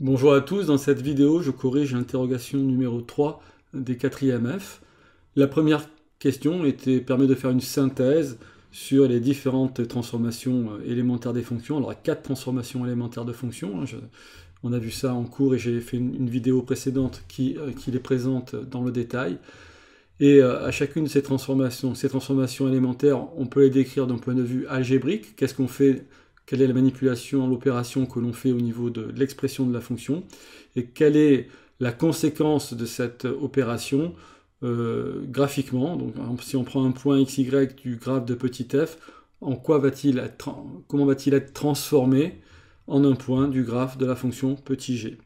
Bonjour à tous, dans cette vidéo je corrige l'interrogation numéro 3 des 4 F. La première question était, permet de faire une synthèse sur les différentes transformations euh, élémentaires des fonctions. Alors, il 4 transformations élémentaires de fonctions. Hein, on a vu ça en cours et j'ai fait une, vidéo précédente euh, qui, les présente dans le détail. Et euh, à chacune de ces transformations, ces transformations élémentaires, on peut les décrire d'un point de vue algébrique. Qu'est-ce qu'on fait quelle est la manipulation, l'opération que l'on fait au niveau de l'expression de la fonction, et quelle est la conséquence de cette opération euh, graphiquement. Donc si on prend un point xy du graphe de petit f, en quoi comment va-t-il être transformé en un point du graphe de la fonction petit g.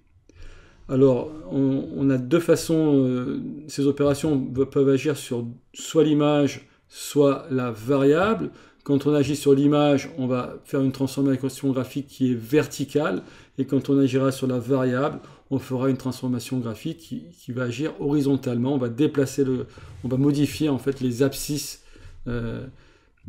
Alors, on, a deux façons, euh, ces opérations peuvent agir sur soit l'image, soit la variable. Quand on agit sur l'image, on va faire une transformation graphique qui est verticale. Et quand on agira sur la variable, on fera une transformation graphique qui, va agir horizontalement. On va déplacer le, on va modifier en fait les abscisses, euh,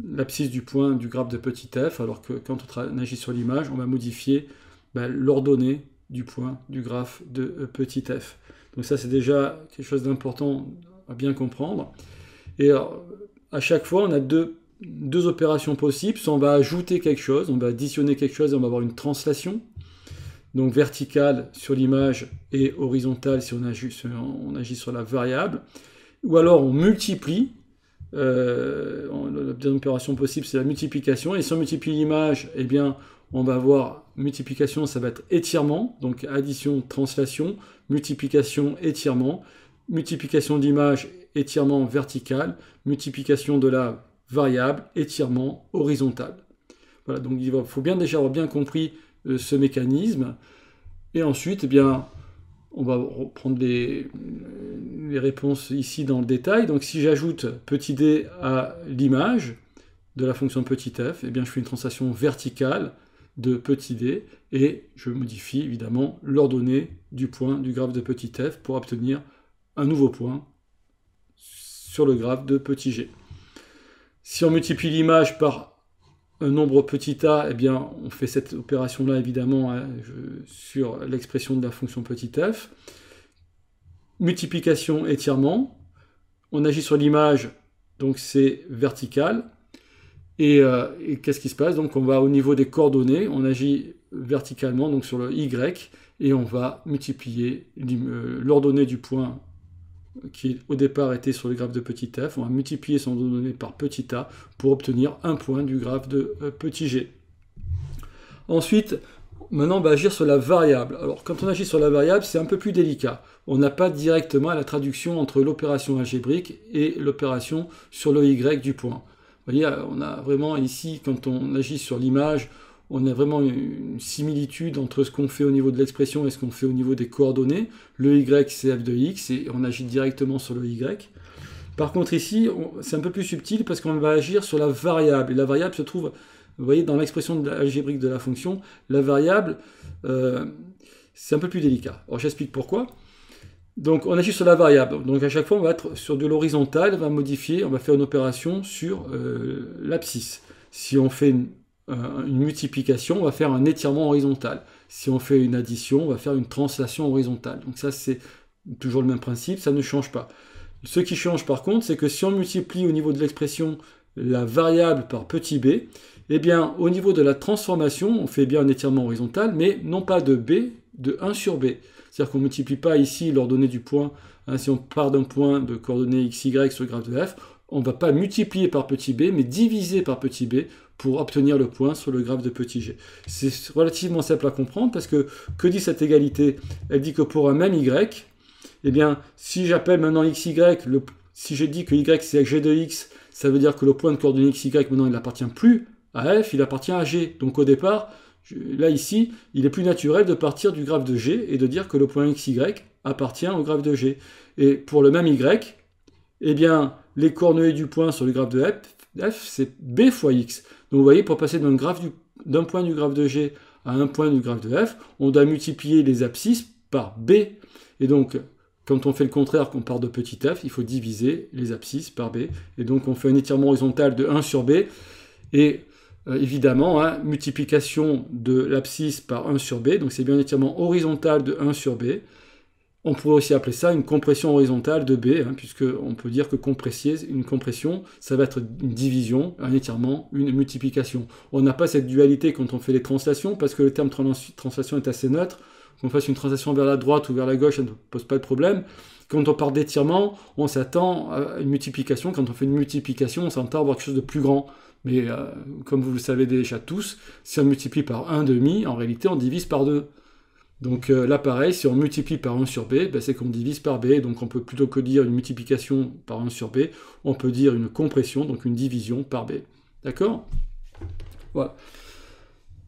l'abscisse du point du graphe de petit f. Alors que quand on agit sur l'image, on va modifier bah, l'ordonnée du point du graphe de euh, petit f. Donc ça, c'est déjà quelque chose d'important à bien comprendre. Et à chaque fois, on a deux deux opérations possibles. Soit on va ajouter quelque chose, on va additionner quelque chose et on va avoir une translation. Donc verticale sur l'image et horizontale si on agit, sur, on la variable. Ou alors on multiplie. Euh, la deuxième opération possible, c'est la multiplication. Et si on multiplie l'image, eh bien, on va avoir multiplication, ça va être étirement. Donc addition, translation, multiplication, étirement. Multiplication d'image, étirement vertical. Multiplication de la variable, étirement, horizontal. Voilà, donc il faut bien déjà avoir bien compris euh, ce mécanisme. Et ensuite, eh bien, on va reprendre euh, les, réponses ici dans le détail. Donc si j'ajoute petit d à l'image de la fonction petit f, eh bien, je fais une translation verticale de petit d et je modifie évidemment l'ordonnée du point du graphe de petit f pour obtenir un nouveau point sur le graphe de petit g. Si on multiplie l'image par un nombre petit a, eh bien, on fait cette opération-là, évidemment, hein, sur l'expression de la fonction petit f. Multiplication, étirement. On agit sur l'image, donc c'est vertical. Et, euh, et qu'est-ce qui se passe Donc on va au niveau des coordonnées, on agit verticalement, donc sur le y, et on va multiplier euh, l'ordonnée du point qui au départ était sur le graphe de petit f, on va multiplier son donné par petit a pour obtenir un point du graphe de euh, petit g. Ensuite, maintenant on va agir sur la variable. Alors quand on agit sur la variable, c'est un peu plus délicat. On n'a pas directement la traduction entre l'opération algébrique et l'opération sur le y du point. Vous voyez, euh, on a vraiment ici, quand on agit sur l'image, on a vraiment une similitude entre ce qu'on fait au niveau de l'expression et ce qu'on fait au niveau des coordonnées. Le y, c'est f de x, et on agit directement sur le y. Par contre, ici, c'est un peu plus subtil parce qu'on va agir sur la variable. la variable se trouve, vous voyez, dans l'expression algébrique de la fonction, la variable, euh, c'est un peu plus délicat. Alors, j'explique pourquoi. Donc, on agit sur la variable. Donc, à chaque fois, on va être sur de l'horizontale, on va modifier, on va faire une opération sur euh, l'abscisse. Si on fait une une multiplication, on va faire un étirement horizontal. Si on fait une addition, on va faire une translation horizontale. Donc ça, c'est toujours le même principe, ça ne change pas. Ce qui change par contre, c'est que si on multiplie au niveau de l'expression la variable par petit b, eh bien au niveau de la transformation, on fait bien un étirement horizontal, mais non pas de b, de 1 sur b. C'est-à-dire qu'on ne multiplie pas ici l'ordonnée du point. Hein, si on part d'un point de coordonnées x, y sur le graphe de f, on ne va pas multiplier par petit b, mais diviser par petit b pour obtenir le point sur le graphe de petit g. C'est relativement simple à comprendre parce que que dit cette égalité Elle dit que pour un même y, eh bien, si j'appelle maintenant xy, le, si j'ai dit que y c'est g de x, ça veut dire que le point de coordonnée xy, maintenant, il n'appartient plus à f, il appartient à g. Donc au départ, là ici, il est plus naturel de partir du graphe de g et de dire que le point xy appartient au graphe de g. Et pour le même y, eh bien, les coordonnées du point sur le graphe de f c'est b fois x. Donc vous voyez, pour passer d'un point du graphe de G à un point du graphe de F, on doit multiplier les abscisses par B. Et donc, quand on fait le contraire, qu'on part de petit f, il faut diviser les abscisses par b. Et donc on fait un étirement horizontal de 1 sur b. Et euh, évidemment, hein, multiplication de l'abscisse par 1 sur b. Donc c'est bien un étirement horizontal de 1 sur b. On pourrait aussi appeler ça une compression horizontale de B, hein, puisque on peut dire que une compression, ça va être une division, un étirement, une multiplication. On n'a pas cette dualité quand on fait les translations, parce que le terme translation est assez neutre. Qu'on fasse une translation vers la droite ou vers la gauche, ça ne pose pas de problème. Quand on parle d'étirement, on s'attend à une multiplication. Quand on fait une multiplication, on s'attend à avoir quelque chose de plus grand. Mais euh, comme vous le savez déjà tous, si on multiplie par 1,5, en réalité, on divise par 2. Donc euh, là, pareil, si on multiplie par 1 sur b, ben, c'est qu'on divise par b. Donc on peut plutôt que dire une multiplication par 1 sur b, on peut dire une compression, donc une division par b. D'accord Voilà.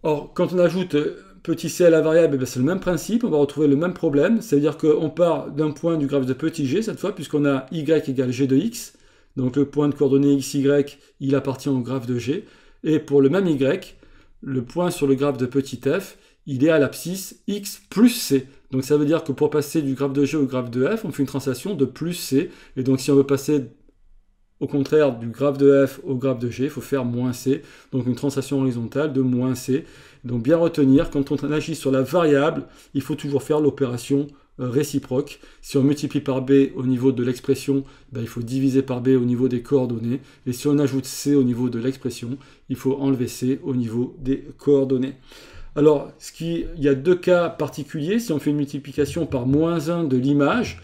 Or, quand on ajoute euh, petit c à la variable, ben, c'est le même principe, on va retrouver le même problème. C'est-à-dire qu'on part d'un point du graphe de petit g cette fois, puisqu'on a y égale g de x. Donc le point de coordonnées xy, il appartient au graphe de g. Et pour le même y, le point sur le graphe de petit f, il est à l'abscisse x plus c. Donc ça veut dire que pour passer du graphe de g au graphe de f, on fait une translation de plus c. Et donc si on veut passer au contraire du graphe de f au graphe de g, il faut faire moins c. Donc une translation horizontale de moins c. Donc bien retenir, quand on agit sur la variable, il faut toujours faire l'opération euh, réciproque. Si on multiplie par b au niveau de l'expression, ben, il faut diviser par b au niveau des coordonnées. Et si on ajoute c au niveau de l'expression, il faut enlever c au niveau des coordonnées. Alors, ce il y a deux cas particuliers. Si on fait une multiplication par moins 1 de l'image,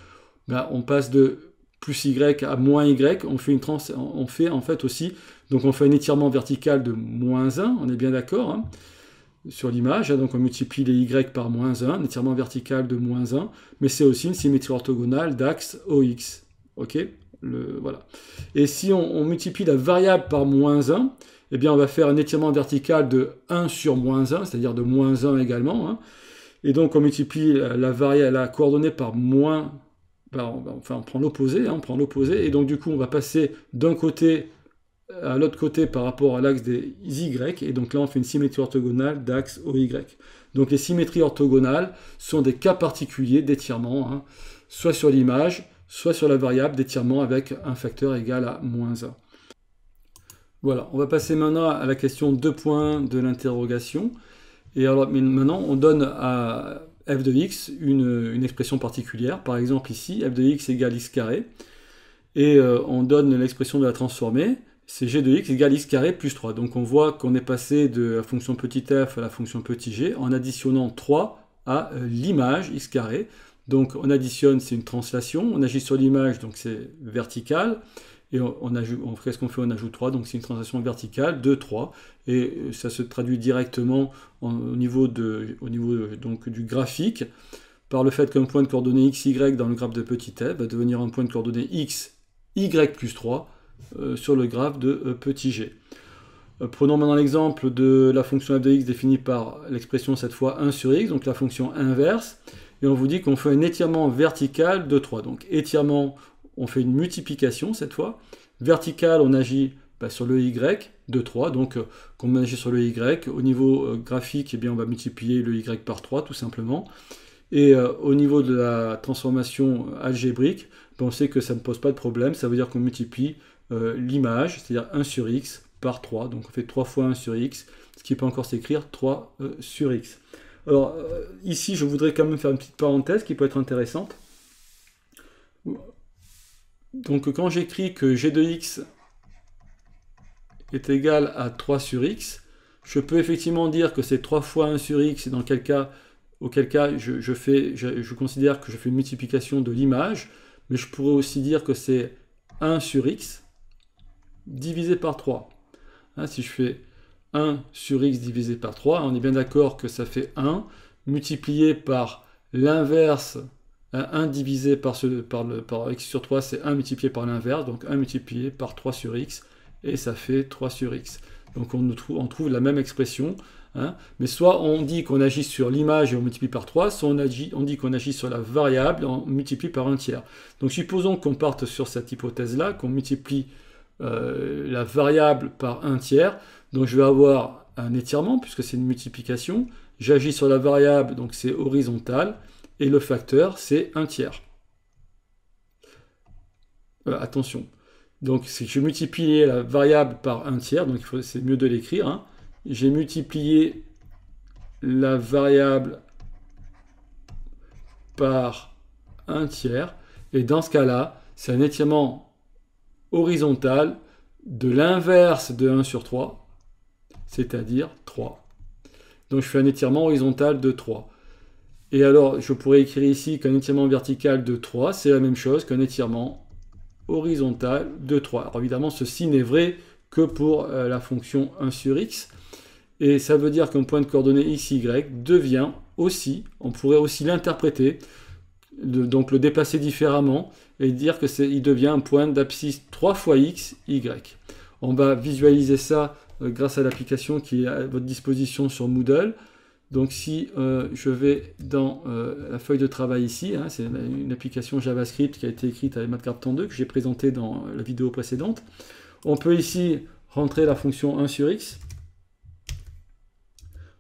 ben, on passe de plus y à moins y. On fait, en fait aussi, donc on fait un étirement vertical de moins 1, on est bien d'accord, hein, sur l'image. Hein. donc on multiplie les y par moins 1, un étirement vertical de moins 1, mais c'est aussi une symétrie orthogonale d'axe OX. OK voilà. Et si on, on multiplie la variable par moins 1, eh bien, on va faire un étirement vertical de 1 sur moins 1, c'est-à-dire de moins 1 également. Hein. Et donc, on multiplie euh, la, variable, la coordonnée par moins... Ben, ben, enfin, on prend l'opposé, hein, on prend l'opposé. Et donc, du coup, on va passer d'un côté euh, à l'autre côté par rapport à l'axe des Y. Et donc là, on fait une symétrie orthogonale d'axe OY. Donc, les symétries orthogonales sont des cas particuliers d'étirement, hein, soit sur l'image, soit sur la variable d'étirement avec un facteur égal à moins 1. Voilà, on va passer maintenant à la question 2 points de l'interrogation. Et alors maintenant, on donne à f de x une, expression particulière. Par exemple ici, f de x égale x carré. Et euh, on donne l'expression de la transformée. C'est g de x égale x carré plus 3. Donc on voit qu'on est passé de la fonction petit f à la fonction petit g en additionnant 3 à l'image x carré. Donc on additionne, c'est une translation. On agit sur l'image, donc c'est vertical et on, on qu'est-ce qu'on fait On ajoute 3, donc c'est une translation verticale, de 3, et euh, ça se traduit directement au niveau, euh, du graphique par le fait qu'un point de coordonnée x, y dans le graphe de petit f va devenir un point de coordonnée x, y plus 3 euh, sur le graphe de petit g. prenons maintenant l'exemple de la fonction f de x définie par l'expression cette fois 1 sur x, donc la fonction inverse, et on vous dit qu'on fait un étirement vertical de 3. Donc étirement on fait une multiplication cette fois. Verticale, on agit bah, sur le Y de 3. Donc, euh, on agit sur le Y, au niveau euh, graphique, eh bien, on va multiplier le Y par 3, tout simplement. Et euh, au niveau de la transformation algébrique, bah, on sait que ça ne pose pas de problème. Ça veut dire qu'on multiplie l'image, c'est-à-dire 1 sur X, par 3. Donc, on fait 3 fois 1 sur X, ce qui peut encore s'écrire 3 sur X. Alors, ici, je voudrais quand même faire une petite parenthèse qui peut être intéressante donc quand j'écris que g de x est égal à 3 sur x, je peux effectivement dire que c'est 3 fois 1 sur x, dans cas, auquel cas je, considère que je fais une multiplication de l'image, mais je pourrais aussi dire que c'est 1 sur x divisé par 3. Hein, si je fais 1 sur x divisé par 3, on est bien d'accord que ça fait 1 multiplié par l'inverse 1 divisé par, x sur 3, c'est 1 multiplié par l'inverse, donc 1 multiplié par 3 sur x, et ça fait 3 sur x. Donc on, trouve, la même expression, hein. mais soit on dit qu'on agit sur l'image et on multiplie par 3, soit on, on dit qu'on agit sur la variable et on multiplie par 1 tiers. Donc supposons qu'on parte sur cette hypothèse-là, qu'on multiplie euh, la variable par 1 tiers, donc je vais avoir un étirement, puisque c'est une multiplication, j'agis sur la variable, donc c'est horizontal, et le facteur, c'est 1 tiers. Euh, attention. Donc si je multipliais la variable par 1 tiers, donc c'est mieux de l'écrire, hein. j'ai multiplié la variable par un tiers, et dans ce cas-là, c'est un étirement horizontal de l'inverse de 1 sur 3, c'est-à-dire 3. Donc je fais un étirement horizontal de 3. Et alors, je pourrais écrire ici qu'un étirement vertical de 3, c'est la même chose qu'un étirement horizontal de 3. Alors évidemment, ceci n'est vrai que pour euh, la fonction 1 sur x. Et ça veut dire qu'un point de coordonnée x, y devient aussi, on pourrait aussi l'interpréter, donc le déplacer différemment et dire que devient un point d'abscisse 3 fois x, y. On va visualiser ça euh, grâce à l'application qui est à votre disposition sur Moodle. Donc si euh, je vais dans euh, la feuille de travail ici, hein, c'est une application JavaScript qui a été écrite avec MatCarton 2 que j'ai présentée dans la vidéo précédente. On peut ici rentrer la fonction 1 sur x.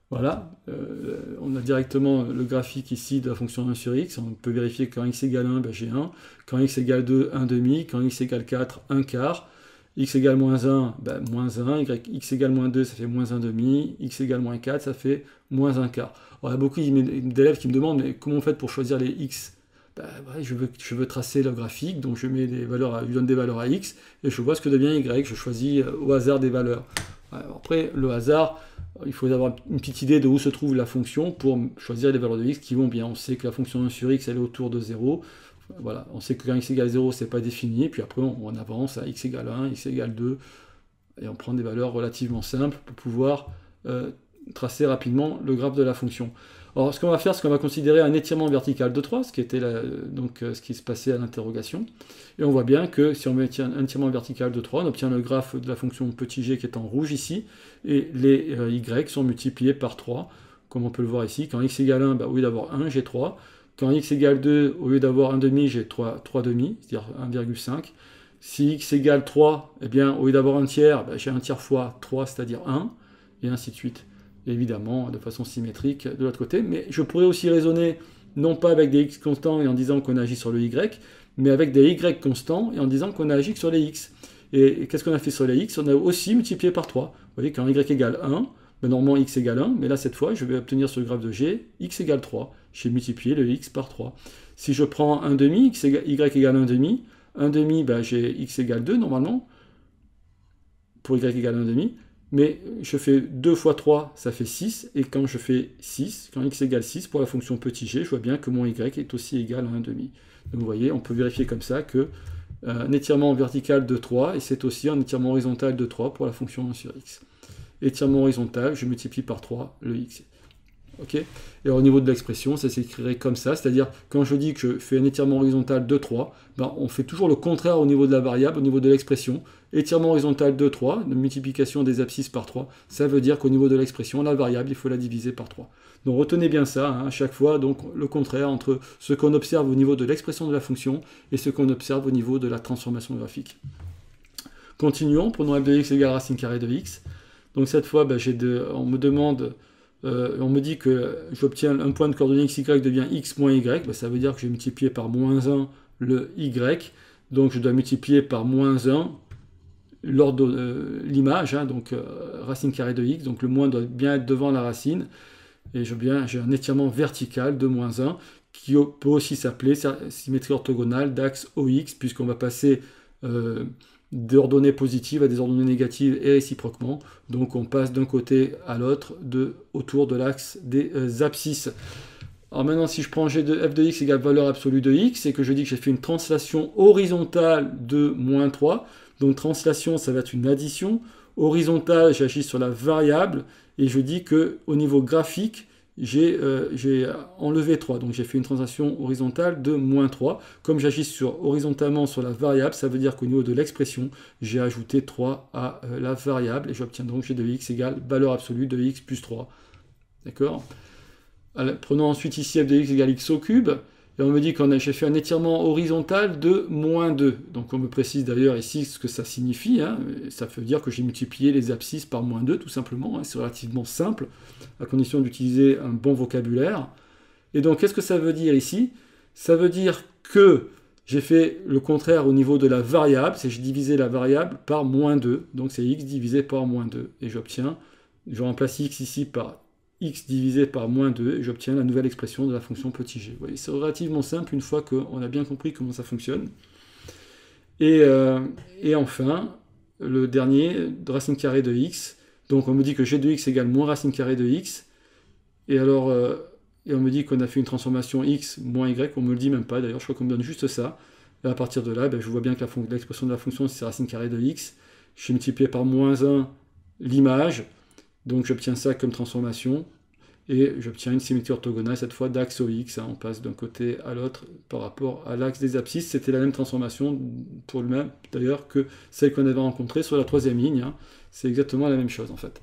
Voilà, euh, on a directement le graphique ici de la fonction 1 sur x. On peut vérifier que quand x égale 1, ben, j'ai 1. Quand x égale 2, 1 demi. Quand x égale 4, 1 quart x égale moins 1, ben, moins 1, y, x égale moins 2, ça fait moins 1 demi, x égale moins 4, ça fait moins 1 quart. Alors, il y a beaucoup d'élèves qui me demandent, mais comment on fait pour choisir les x ben, je, veux, je, veux, tracer le graphique, donc je, mets des valeurs je donne des valeurs à x, et je vois ce que devient y, je choisis euh, au hasard des valeurs. après, le hasard, il faut avoir une petite idée de où se trouve la fonction pour choisir les valeurs de x qui vont bien. On sait que la fonction 1 sur x, elle est autour de 0, voilà, on sait que quand x égale 0, c'est pas défini, puis après on, avance à x égale 1, x égale 2, et on prend des valeurs relativement simples pour pouvoir euh, tracer rapidement le graphe de la fonction. Alors ce qu'on va faire, c'est qu'on va considérer un étirement vertical de 3, ce qui était donc euh, ce qui se passait à l'interrogation, et on voit bien que si on met un étirement vertical de 3, on obtient le graphe de la fonction petit g qui est en rouge ici, et les euh, y sont multipliés par 3, comme on peut le voir ici, quand x égale 1, bah, oui d'avoir 1, g 3, quand x égale 2, au lieu d'avoir 1,5, j'ai 3, 3 demi, c'est-à-dire 1,5. Si x égale 3, eh bien, au lieu d'avoir un tiers, bah, j'ai un tiers fois 3, c'est-à-dire 1, et ainsi de suite. Évidemment, de façon symétrique de l'autre côté. Mais je pourrais aussi raisonner, non pas avec des x constants et en disant qu'on agit sur le y, mais avec des y constants et en disant qu'on agit sur les x. Et, qu'est-ce qu'on a fait sur les x On a aussi multiplié par 3. Vous voyez, quand y égale 1, bah, normalement x égale 1, mais là cette fois je vais obtenir sur le graphe de g, x égale 3. J'ai multiplié le x par 3. Si je prends 1 demi, x y égale 1 demi, 1 demi, bah, j'ai x égale 2 normalement, pour y égale 1 demi, mais je fais 2 fois 3, ça fait 6, et quand je fais 6, quand x égale 6, pour la fonction petit g, je vois bien que mon y est aussi égal à 1 demi. Donc vous voyez, on peut vérifier comme ça que euh, un étirement vertical de 3, et c'est aussi un étirement horizontal de 3 pour la fonction 1 sur x. Étirement horizontal, je multiplie par 3 le x et au niveau de l'expression, ça s'écrirait comme ça, c'est-à-dire quand je dis que je fais un étirement horizontal de 3, ben, on fait toujours le contraire au niveau de la variable, au niveau de l'expression. Étirement horizontal de 3, multiplication des abscisses par 3, ça veut dire qu'au niveau de l'expression, la variable, il faut la diviser par 3. Donc retenez bien ça, hein, à chaque fois, donc le contraire entre ce qu'on observe au niveau de l'expression de la fonction et ce qu'on observe au niveau de la transformation graphique. Continuons, prenons f de x égale racine carrée de x. Donc cette fois, ben, on me demande euh, on me dit que j'obtiens un point de coordonnée xy devient x moins y, bah, ça veut dire que je multiplié par moins 1 le y, donc je dois multiplier par moins 1 euh, l'image, hein, donc euh, racine carrée de x, donc le moins doit bien être devant la racine, et j'ai un étirement vertical de moins 1, qui peut aussi s'appeler symétrie orthogonale d'axe OX, puisqu'on va passer d'ordonnées positives à des ordonnées négatives et réciproquement. Donc on passe d'un côté à l'autre de, autour de l'axe des euh, abscisses. Alors maintenant, si je prends g de f de x égale valeur absolue de x et que je dis que j'ai fait une translation horizontale de moins 3, donc translation, ça va être une addition. Horizontale, j'agis sur la variable et je dis que au niveau graphique, euh, j'ai enlevé 3. Donc j'ai fait une transaction horizontale de moins 3. Comme j'agis horizontalement sur la variable, ça veut dire qu'au niveau de l'expression, j'ai ajouté 3 à euh, la variable et j'obtiens donc g de x égale valeur absolue de x plus 3. D'accord Prenons ensuite ici f de x égale x au cube on me dit qu'on a fait un étirement horizontal de moins 2. Donc on me précise d'ailleurs ici ce que ça signifie. Hein. Ça veut dire que j'ai multiplié les abscisses par moins 2 tout simplement. Hein. C'est relativement simple, à condition d'utiliser un bon vocabulaire. Et donc qu'est-ce que ça veut dire ici Ça veut dire que j'ai fait le contraire au niveau de la variable, c'est que j'ai divisé la variable par moins 2. Donc c'est x divisé par moins 2. Et j'obtiens, je remplace x ici par x divisé par moins 2, j'obtiens la nouvelle expression de la fonction petit g. c'est relativement simple une fois qu'on a bien compris comment ça fonctionne. Euh, et, enfin, le dernier, racine carrée de x. Donc on me dit que g de x égale moins racine carrée de x. Et alors, euh, et on me dit qu'on a fait une transformation x moins y, on me le dit même pas, d'ailleurs je crois qu'on me donne juste ça. Et à partir de là, ben, je vois bien que l'expression de la fonction c'est racine carrée de x. Je suis multiplié par moins 1 l'image, donc j'obtiens ça comme transformation, et j'obtiens une symétrie orthogonale, cette fois d'axe OX. Hein. on passe d'un côté à l'autre par rapport à l'axe des abscisses. C'était la même transformation, pour le même d'ailleurs, que celle qu'on avait rencontrée sur la troisième ligne. Hein. C'est exactement la même chose en fait.